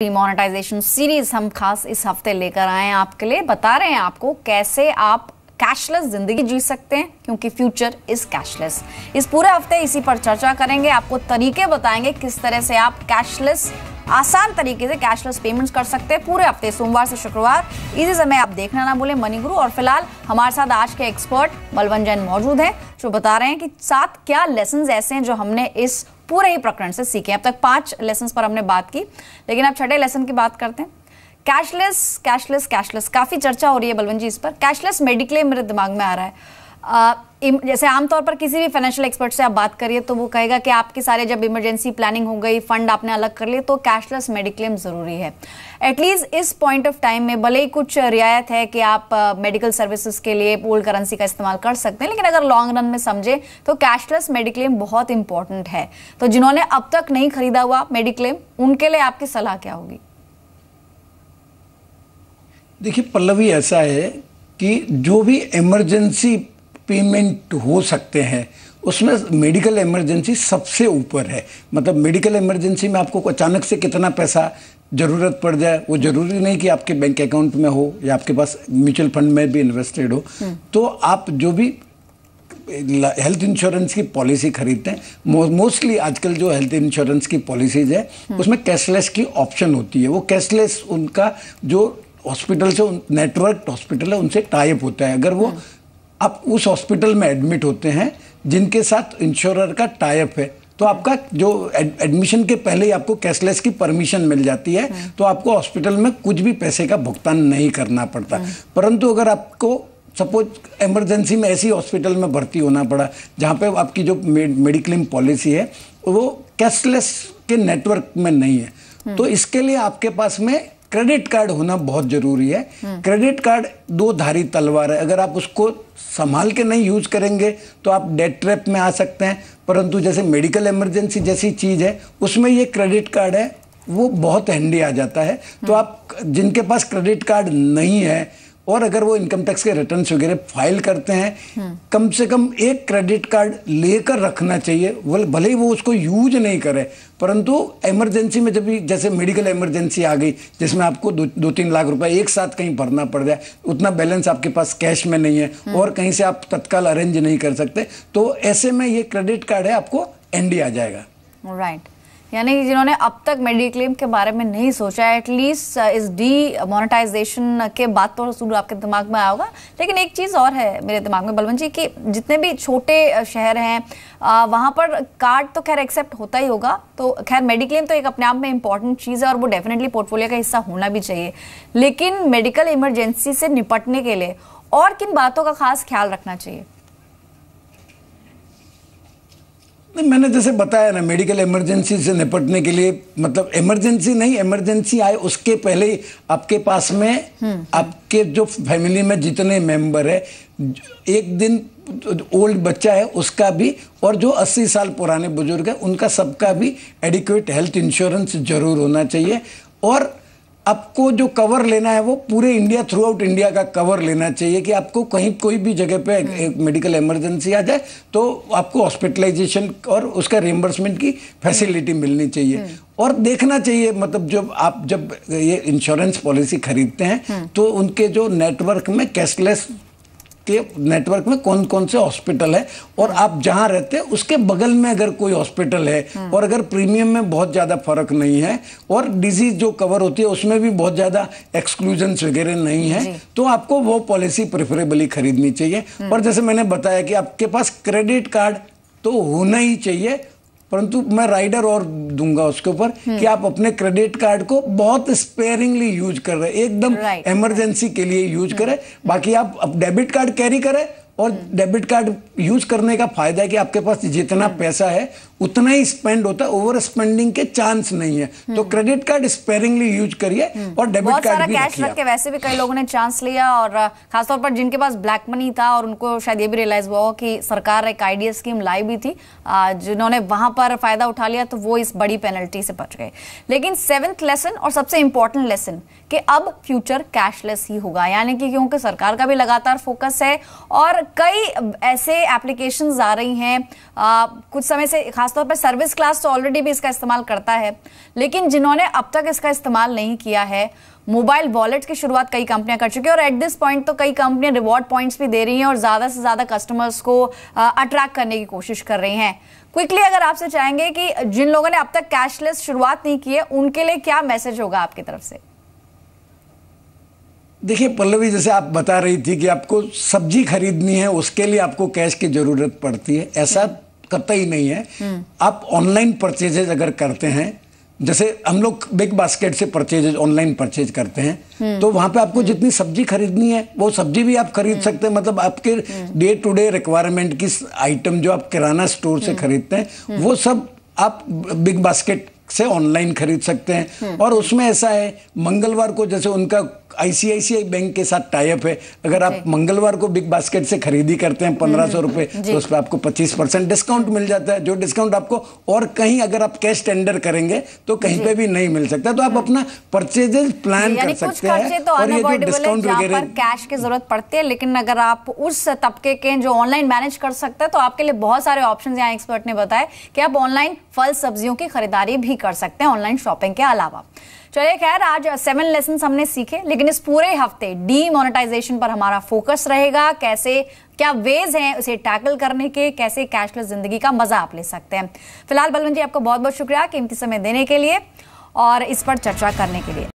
Demonetisation series हम खास इस हफ्ते लेकर आए हैं आपके लिए बता रहे हैं आपको कैसे आप कैशलेस जिंदगी जी सकते हैं क्योंकि फ्यूचर इज कैशलेस इस पूरे हफ्ते इसी पर चर्चा करेंगे आपको तरीके बताएंगे किस तरह से आप कैशलेस आसान तरीके से कैशलेस पेमेंट्स कर सकते हैं पूरे हफ्ते सोमवार से शुक्रवार इसी समय आप देखना ना बोले मनी गुरु और फिलहाल हमारे साथ आज के एक्सपर्ट बलवन जैन मौजूद हैं जो बता रहे हैं कि सात क्या लेसन ऐसे हैं जो हमने इस पूरे ही प्रकरण से सीखे अब तक पांच लेसन पर हमने बात की लेकिन आप छठे लेसन की बात करते हैं कैशलेस कैशलेस कैशलेस काफी चर्चा हो रही है बलवंत जी इस पर कैशलेस मेडिक्लेम मेरे दिमाग में आ रहा है जैसे आमतौर पर किसी भी फाइनेंशियल एक्सपर्ट से आप बात करिए तो वो कहेगा कि आपके सारे जब इमरजेंसी प्लानिंग हो गई फंड आपने अलग कर लिए तो कैशलेस मेडिक्लेम ज़रूरी है एटलीस्ट इस पॉइंट ऑफ टाइम में भले ही कुछ रियायत है कि आप मेडिकल सर्विसेज के लिए ओल्ड करेंसी का इस्तेमाल कर सकते हैं लेकिन अगर लॉन्ग रन में समझे तो कैशलेस मेडिक्लेम बहुत इंपॉर्टेंट है तो जिन्होंने अब तक नहीं खरीदा हुआ मेडिक्लेम उनके लिए आपकी सलाह क्या होगी देखिए पल्लवी ऐसा है कि जो भी इमरजेंसी पेमेंट हो सकते हैं उसमें मेडिकल इमरजेंसी सबसे ऊपर है मतलब मेडिकल इमरजेंसी में आपको अचानक से कितना पैसा ज़रूरत पड़ जाए वो ज़रूरी नहीं कि आपके बैंक अकाउंट में हो या आपके पास म्यूचुअल फंड में भी इन्वेस्टेड हो हम्म। तो आप जो भी हेल्थ इंश्योरेंस की पॉलिसी खरीदते हैं मोस्टली आजकल जो हेल्थ इंश्योरेंस की पॉलिसीज है हम्म। उसमें कैशलेस की ऑप्शन होती है वो कैशलेस उनका जो हॉस्पिटल से नेटवर्क हॉस्पिटल है उनसे टाइप होता है अगर वो हम्म। आप उस हॉस्पिटल में एडमिट होते हैं जिनके साथ इंश्योरर का टाइप है तो आपका जो एडमिशन के पहले ही आपको कैशलेस की परमिशन मिल जाती है हाँ। तो आपको हॉस्पिटल में कुछ भी पैसे का भुगतान नहीं करना पड़ता हाँ। परंतु अगर आपको सपोज इमरजेंसी में ऐसी हॉस्पिटल में भर्ती होना पड़ा जहाँ पे आपकी जो मेडिक्लेम पॉलिसी है वो कैशलेस के नेटवर्क में नहीं है हाँ। तो इसके लिए आपके पास में क्रेडिट कार्ड होना बहुत जरूरी है हम्म। क्रेडिट कार्ड दो धारी तलवार है अगर आप उसको संभाल के नहीं यूज करेंगे तो आप डेट ट्रैप में आ सकते हैं परंतु जैसे मेडिकल इमरजेंसी जैसी चीज़ है उसमें ये क्रेडिट कार्ड है वो बहुत हैंडी आ जाता है तो हम्म। आप जिनके पास क्रेडिट कार्ड नहीं है और अगर वो इनकम टैक्स के रिटर्न वगैरह फाइल करते हैं कम से कम एक क्रेडिट कार्ड लेकर रखना चाहिए भले ही वो उसको यूज नहीं करे परंतु इमरजेंसी में जब भी जैसे मेडिकल इमरजेंसी आ गई जिसमें आपको दो, दो तीन लाख रुपए एक साथ कहीं भरना पड़ जाए उतना बैलेंस आपके पास कैश में नहीं है और कहीं से आप तत्काल अरेंज नहीं कर सकते तो ऐसे में ये क्रेडिट कार्ड है आपको एनडी आ जाएगा राइट यानी कि जिन्होंने अब तक मेडिक्लेम के बारे में नहीं सोचा है एटलीस्ट uh, इस डी मोनेटाइजेशन के बाद तो जरूर आपके दिमाग में आया होगा लेकिन एक चीज़ और है मेरे दिमाग में बलवंत जी कि जितने भी छोटे uh, शहर हैं uh, वहाँ पर कार्ड तो खैर एक्सेप्ट होता ही होगा तो खैर मेडिक्लेम तो एक अपने आप में इंपॉर्टेंट चीज़ है और वो डेफिनेटली पोर्टफोलियो का हिस्सा होना भी चाहिए लेकिन मेडिकल इमरजेंसी से निपटने के लिए और किन बातों का खास ख्याल रखना चाहिए नहीं मैंने जैसे बताया ना मेडिकल इमरजेंसी से निपटने के लिए मतलब इमरजेंसी नहीं इमरजेंसी आए उसके पहले ही आपके पास में आपके जो फैमिली में जितने मेंबर है एक दिन ओल्ड बच्चा है उसका भी और जो 80 साल पुराने बुजुर्ग है उनका सबका भी एडिक्वेट हेल्थ इंश्योरेंस जरूर होना चाहिए और आपको जो कवर लेना है वो पूरे इंडिया थ्रू आउट इंडिया का कवर लेना चाहिए कि आपको कहीं कोई भी जगह पे हम्म। एक, मेडिकल इमरजेंसी आ जाए तो आपको हॉस्पिटलाइजेशन और उसका रिम्बर्समेंट की फैसिलिटी हम्म। मिलनी चाहिए हम्म। और देखना चाहिए मतलब जब आप जब ये इंश्योरेंस पॉलिसी खरीदते हैं तो उनके जो नेटवर्क में कैशलेस आपके नेटवर्क में कौन कौन से हॉस्पिटल है और आप जहां रहते हैं उसके बगल में अगर कोई हॉस्पिटल है हम्म। और अगर प्रीमियम में बहुत ज़्यादा फर्क नहीं है और डिजीज जो कवर होती है उसमें भी बहुत ज़्यादा एक्सक्लूजन वगैरह नहीं है तो आपको वो पॉलिसी प्रेफरेबली खरीदनी चाहिए और हम्म। जैसे मैंने बताया कि आपके पास क्रेडिट कार्ड तो होना ही चाहिए परंतु मैं राइडर और दूंगा उसके ऊपर हम्म। कि आप अपने क्रेडिट कार्ड को बहुत स्पेयरिंगली यूज कर रहे एकदम इमरजेंसी के लिए यूज करें हम्म। बाकी आप अब डेबिट कार्ड कैरी करें और डेबिट कार्ड यूज करने का फायदा है कि आपके पास जितना हम्म। पैसा है उतना ही स्पेंड होता है ओवर स्पेंडिंग के चांस नहीं है हम्म। तो क्रेडिट कार्ड स्पेरिंगली यूज करिए हम्म। और डेबिट कार्ड भी कैश रख के वैसे भी कई लोगों ने चांस लिया और खासतौर पर जिनके पास ब्लैक मनी था और उनको शायद ये भी रियलाइज हुआ हो कि सरकार एक आईडिया स्कीम लाई भी थी जिन्होंने वहां पर फायदा उठा लिया तो वो इस बड़ी पेनल्टी से बच गए लेकिन सेवेंथ लेसन और सबसे इंपॉर्टेंट लेसन कि अब फ्यूचर कैशलेस ही होगा यानी कि क्योंकि सरकार का भी लगातार फोकस है और कई ऐसे एप्लीकेशन आ रही हैं कुछ समय से खास खासतौर पर सर्विस क्लास तो ऑलरेडी भी इसका इस्तेमाल करता है लेकिन जिन्होंने अब तक इसका इस्तेमाल नहीं किया है मोबाइल वॉलेट की शुरुआत कई कंपनियां कर चुकी हैं और एट दिस पॉइंट तो कई कंपनियां रिवॉर्ड पॉइंट्स भी दे रही हैं और ज़्यादा से ज़्यादा कस्टमर्स को अट्रैक्ट करने की कोशिश कर रही हैं क्विकली अगर आपसे चाहेंगे कि जिन लोगों ने अब तक कैशलेस शुरुआत नहीं की है उनके लिए क्या मैसेज होगा आपकी तरफ से देखिए पल्लवी जैसे आप बता रही थी कि आपको सब्जी खरीदनी है उसके लिए आपको कैश की ज़रूरत पड़ती है ऐसा कतई नहीं है आप ऑनलाइन परचेजेज अगर करते हैं जैसे हम लोग बिग बास्केट से परचेज ऑनलाइन परचेज करते हैं तो वहां पे आपको जितनी सब्जी खरीदनी है वो सब्जी भी आप खरीद सकते हैं मतलब आपके डे टू डे रिक्वायरमेंट की आइटम जो आप किराना स्टोर से खरीदते हैं वो सब आप बिग बास्केट से ऑनलाइन खरीद सकते हैं हम्म। और उसमें ऐसा है मंगलवार को जैसे उनका आईसीआईसीआई बैंक के साथ टाइप है अगर आप मंगलवार को बिग बास्केट से खरीदी करते हैं पंद्रह सौ हम्म, रुपए हम्म, तो उस पर आपको पच्चीस परसेंट डिस्काउंट मिल जाता है जो डिस्काउंट आपको और कहीं अगर आप कैश टेंडर करेंगे तो कहीं पे भी नहीं मिल सकता तो आप अपना परचेजेस प्लान कर सकते हैं तो और ये जो डिस्काउंट वगैरह कैश की जरूरत पड़ती है लेकिन अगर आप उस तबके के जो ऑनलाइन मैनेज कर सकते हैं तो आपके लिए बहुत सारे ऑप्शन यहाँ एक्सपर्ट ने बताया कि आप ऑनलाइन फल सब्जियों की खरीदारी भी कर सकते हैं ऑनलाइन शॉपिंग के अलावा चलिए खैर आज सेवन लेसन हमने सीखे लेकिन इस पूरे हफ्ते मोनिटाइजेशन पर हमारा फोकस रहेगा कैसे क्या वेज हैं उसे टैकल करने के कैसे कैशलेस जिंदगी का मजा आप ले सकते हैं फिलहाल बलवंत जी आपका बहुत बहुत शुक्रिया कीमती समय देने के लिए और इस पर चर्चा करने के लिए